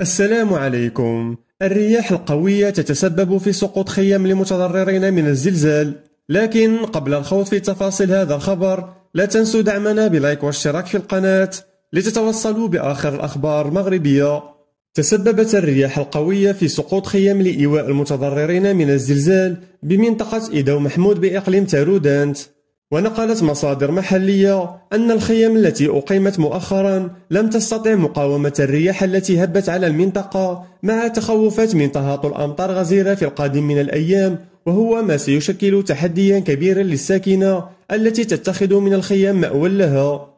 السلام عليكم الرياح القوية تتسبب في سقوط خيام لمتضررين من الزلزال لكن قبل الخوض في تفاصيل هذا الخبر لا تنسوا دعمنا بلايك واشتراك في القناة لتتوصلوا بآخر الأخبار المغربية تسببت الرياح القوية في سقوط خيام لإيواء المتضررين من الزلزال بمنطقة إيدو محمود بإقليم تارودانت ونقلت مصادر محلية أن الخيم التي أقيمت مؤخرا لم تستطع مقاومة الرياح التي هبت على المنطقة مع تخوفات من تهاطل أمطار غزيرة في القادم من الأيام وهو ما سيشكل تحديا كبيرا للساكنة التي تتخذ من الخيام مأوى لها